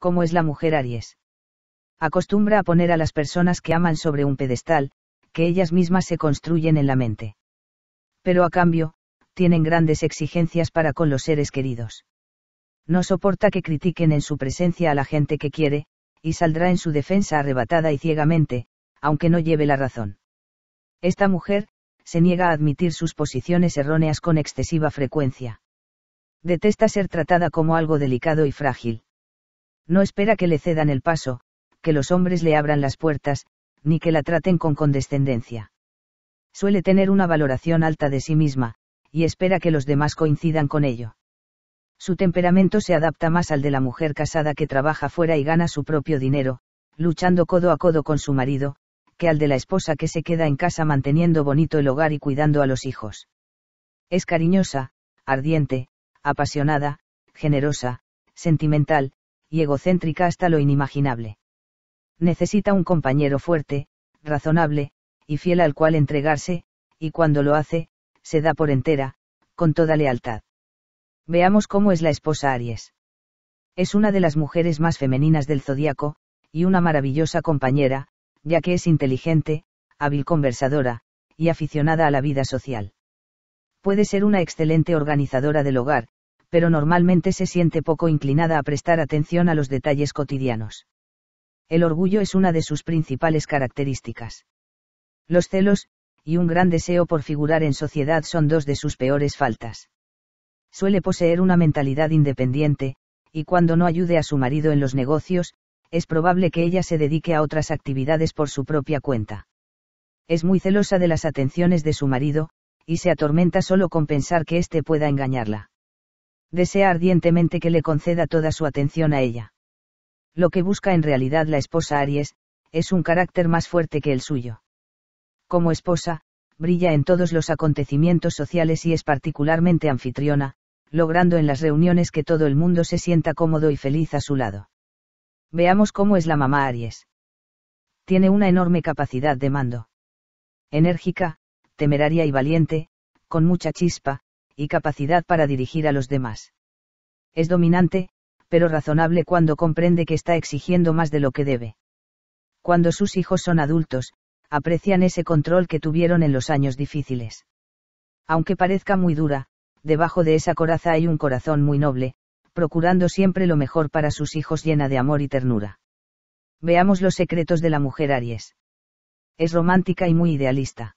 como es la mujer Aries. Acostumbra a poner a las personas que aman sobre un pedestal, que ellas mismas se construyen en la mente. Pero a cambio, tienen grandes exigencias para con los seres queridos. No soporta que critiquen en su presencia a la gente que quiere, y saldrá en su defensa arrebatada y ciegamente, aunque no lleve la razón. Esta mujer, se niega a admitir sus posiciones erróneas con excesiva frecuencia. Detesta ser tratada como algo delicado y frágil. No espera que le cedan el paso, que los hombres le abran las puertas, ni que la traten con condescendencia. Suele tener una valoración alta de sí misma, y espera que los demás coincidan con ello. Su temperamento se adapta más al de la mujer casada que trabaja fuera y gana su propio dinero, luchando codo a codo con su marido, que al de la esposa que se queda en casa manteniendo bonito el hogar y cuidando a los hijos. Es cariñosa, ardiente, apasionada, generosa, sentimental, y egocéntrica hasta lo inimaginable. Necesita un compañero fuerte, razonable, y fiel al cual entregarse, y cuando lo hace, se da por entera, con toda lealtad. Veamos cómo es la esposa Aries. Es una de las mujeres más femeninas del zodiaco, y una maravillosa compañera, ya que es inteligente, hábil conversadora, y aficionada a la vida social. Puede ser una excelente organizadora del hogar, pero normalmente se siente poco inclinada a prestar atención a los detalles cotidianos. El orgullo es una de sus principales características. Los celos, y un gran deseo por figurar en sociedad son dos de sus peores faltas. Suele poseer una mentalidad independiente, y cuando no ayude a su marido en los negocios, es probable que ella se dedique a otras actividades por su propia cuenta. Es muy celosa de las atenciones de su marido, y se atormenta solo con pensar que éste pueda engañarla desea ardientemente que le conceda toda su atención a ella. Lo que busca en realidad la esposa Aries, es un carácter más fuerte que el suyo. Como esposa, brilla en todos los acontecimientos sociales y es particularmente anfitriona, logrando en las reuniones que todo el mundo se sienta cómodo y feliz a su lado. Veamos cómo es la mamá Aries. Tiene una enorme capacidad de mando. Enérgica, temeraria y valiente, con mucha chispa, y capacidad para dirigir a los demás. Es dominante, pero razonable cuando comprende que está exigiendo más de lo que debe. Cuando sus hijos son adultos, aprecian ese control que tuvieron en los años difíciles. Aunque parezca muy dura, debajo de esa coraza hay un corazón muy noble, procurando siempre lo mejor para sus hijos llena de amor y ternura. Veamos los secretos de la mujer Aries. Es romántica y muy idealista.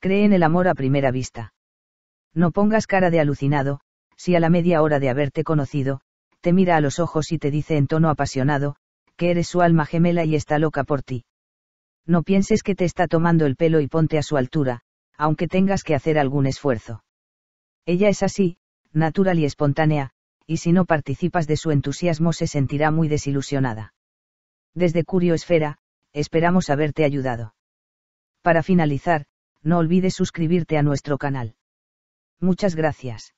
Cree en el amor a primera vista. No pongas cara de alucinado, si a la media hora de haberte conocido, te mira a los ojos y te dice en tono apasionado, que eres su alma gemela y está loca por ti. No pienses que te está tomando el pelo y ponte a su altura, aunque tengas que hacer algún esfuerzo. Ella es así, natural y espontánea, y si no participas de su entusiasmo se sentirá muy desilusionada. Desde Curiosfera, esperamos haberte ayudado. Para finalizar, no olvides suscribirte a nuestro canal. Muchas gracias.